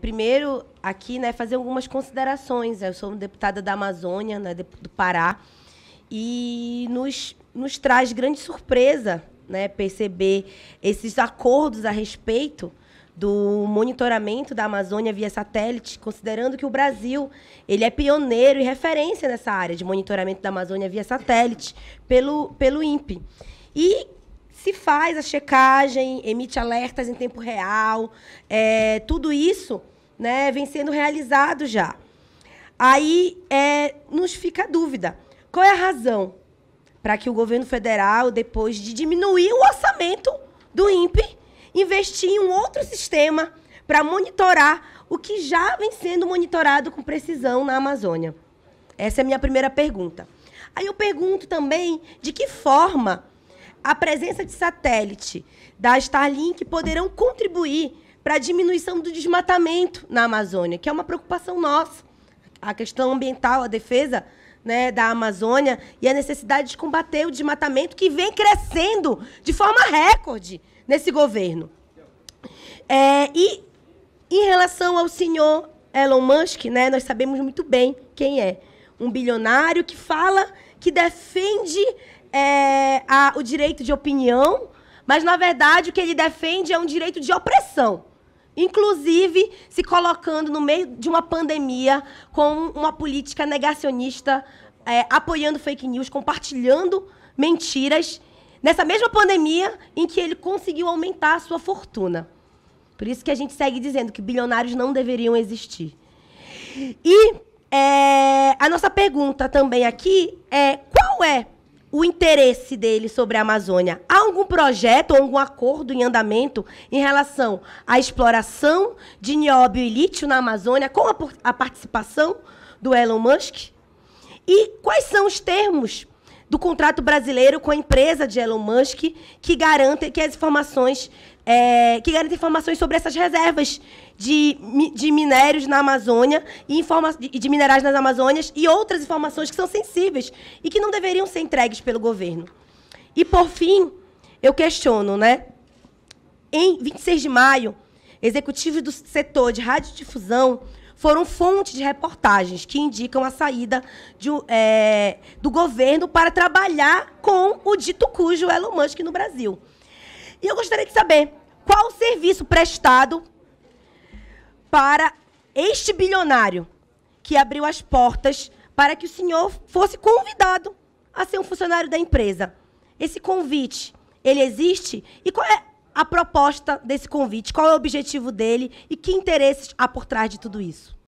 primeiro aqui, né, fazer algumas considerações. Eu sou deputada da Amazônia, né, do Pará, e nos, nos traz grande surpresa, né, perceber esses acordos a respeito do monitoramento da Amazônia via satélite, considerando que o Brasil ele é pioneiro e referência nessa área de monitoramento da Amazônia via satélite pelo, pelo INPE. E se faz a checagem, emite alertas em tempo real, é, tudo isso né, vem sendo realizado já. Aí é, nos fica a dúvida: qual é a razão para que o governo federal, depois de diminuir o orçamento do INPE, investir em um outro sistema para monitorar o que já vem sendo monitorado com precisão na Amazônia? Essa é a minha primeira pergunta. Aí eu pergunto também de que forma a presença de satélite da Starlink poderão contribuir para a diminuição do desmatamento na Amazônia, que é uma preocupação nossa. A questão ambiental, a defesa né, da Amazônia e a necessidade de combater o desmatamento que vem crescendo de forma recorde nesse governo. É, e em relação ao senhor Elon Musk, né, nós sabemos muito bem quem é. Um bilionário que fala que defende é, a, o direito de opinião, mas na verdade o que ele defende é um direito de opressão. Inclusive se colocando no meio de uma pandemia com uma política negacionista, é, apoiando fake news, compartilhando mentiras, nessa mesma pandemia em que ele conseguiu aumentar a sua fortuna. Por isso que a gente segue dizendo que bilionários não deveriam existir. E é, a nossa pergunta também aqui é: qual é o interesse dele sobre a Amazônia? Há algum projeto ou algum acordo em andamento em relação à exploração de nióbio e lítio na Amazônia com a, a participação do Elon Musk? E quais são os termos do contrato brasileiro com a empresa de Elon Musk que garante que as informações é, que garante informações sobre essas reservas de, de minérios na Amazônia e informa, de, de minerais nas Amazônias e outras informações que são sensíveis e que não deveriam ser entregues pelo governo. E, por fim, eu questiono, né? Em 26 de maio, executivos do setor de radiodifusão foram fonte de reportagens que indicam a saída de, é, do governo para trabalhar com o dito cujo Elon Musk no Brasil. E eu gostaria de saber qual o serviço prestado para este bilionário que abriu as portas para que o senhor fosse convidado a ser um funcionário da empresa. Esse convite, ele existe? E qual é a proposta desse convite? Qual é o objetivo dele? E que interesses há por trás de tudo isso?